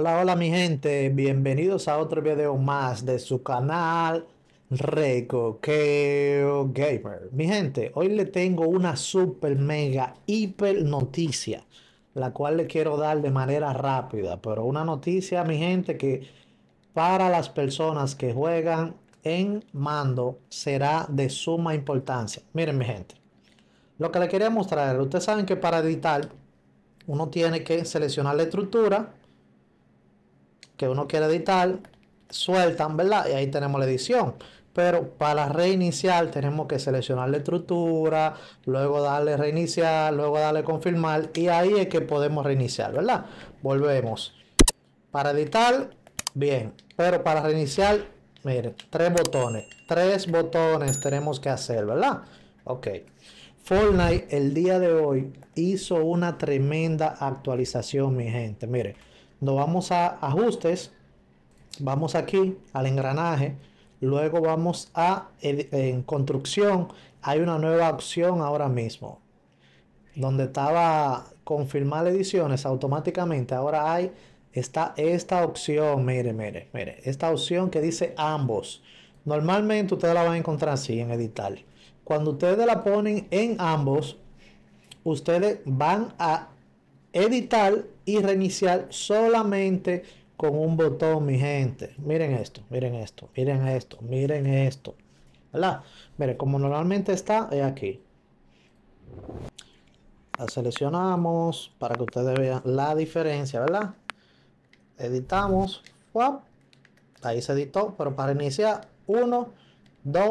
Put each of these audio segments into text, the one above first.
Hola, hola mi gente, bienvenidos a otro video más de su canal Recoqueo Gamer. Mi gente, hoy le tengo una super mega hiper noticia, la cual le quiero dar de manera rápida, pero una noticia mi gente que para las personas que juegan en mando será de suma importancia. Miren mi gente, lo que le quería mostrar, ustedes saben que para editar uno tiene que seleccionar la estructura que uno quiere editar, sueltan, ¿verdad? Y ahí tenemos la edición. Pero para reiniciar tenemos que seleccionar la estructura, luego darle reiniciar, luego darle confirmar y ahí es que podemos reiniciar, ¿verdad? Volvemos. Para editar, bien, pero para reiniciar, miren, tres botones, tres botones tenemos que hacer, ¿verdad? Ok. Fortnite el día de hoy hizo una tremenda actualización, mi gente. Miren. Nos vamos a ajustes, vamos aquí al engranaje, luego vamos a en construcción, hay una nueva opción ahora mismo. Donde estaba confirmar ediciones automáticamente, ahora hay está esta opción, mire, mire, mire, esta opción que dice ambos. Normalmente ustedes la van a encontrar así en editar. Cuando ustedes la ponen en ambos, ustedes van a editar y reiniciar solamente con un botón, mi gente. Miren esto, miren esto, miren esto, miren esto. ¿Verdad? Miren, como normalmente está, es aquí. La seleccionamos para que ustedes vean la diferencia, ¿verdad? Editamos. ¡Wow! Ahí se editó, pero para iniciar, 1, dos,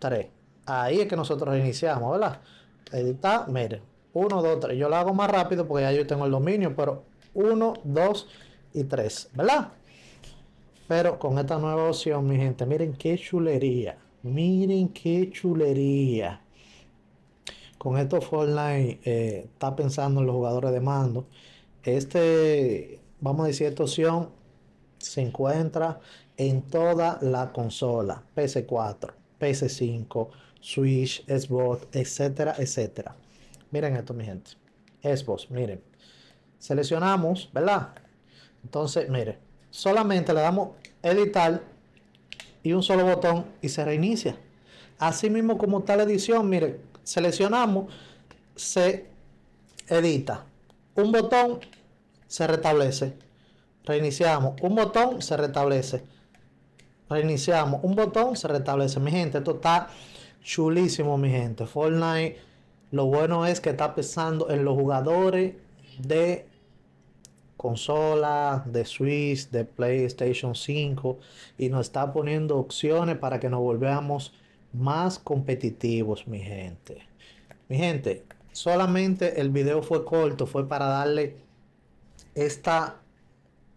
tres. Ahí es que nosotros reiniciamos, ¿verdad? Editar, miren 1, 2, 3. Yo lo hago más rápido porque ya yo tengo el dominio, pero 1, 2 y 3, ¿verdad? Pero con esta nueva opción, mi gente, miren qué chulería. Miren qué chulería. Con esto Fortnite eh, está pensando en los jugadores de mando. Este, vamos a decir, esta opción se encuentra en toda la consola. PS4, PS5, Switch, Xbox, etcétera, etcétera. Miren esto, mi gente. Xbox, miren. Seleccionamos, ¿verdad? Entonces, miren. Solamente le damos editar y un solo botón y se reinicia. Así mismo como está la edición, miren. Seleccionamos, se edita. Un botón se restablece. Reiniciamos. Un botón se restablece. Reiniciamos. Un botón se restablece. Mi gente, esto está chulísimo, mi gente. Fortnite lo bueno es que está pensando en los jugadores de consola, de Switch, de PlayStation 5 y nos está poniendo opciones para que nos volvamos más competitivos, mi gente. Mi gente, solamente el video fue corto, fue para darle esta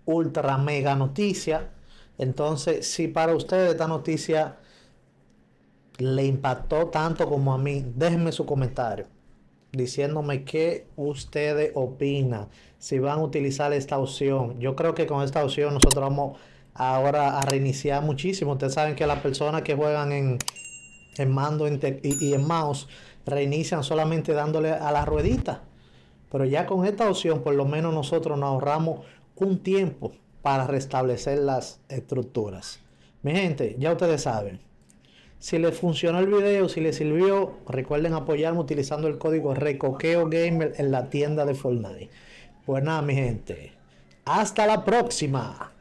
ultra mega noticia. Entonces, si para ustedes esta noticia le impactó tanto como a mí, déjenme su comentario diciéndome qué ustedes opinan, si van a utilizar esta opción. Yo creo que con esta opción nosotros vamos ahora a reiniciar muchísimo. Ustedes saben que las personas que juegan en, mando y, y, en mouse reinician solamente dándole a la ruedita. Pero ya con esta opción por lo menos nosotros nos ahorramos un tiempo para restablecer las estructuras. Mi gente, ya ustedes saben. Si les funcionó el video, si les sirvió, recuerden apoyarme utilizando el código Recoqueo en la tienda de Fortnite. Pues nada, mi gente. Hasta la próxima.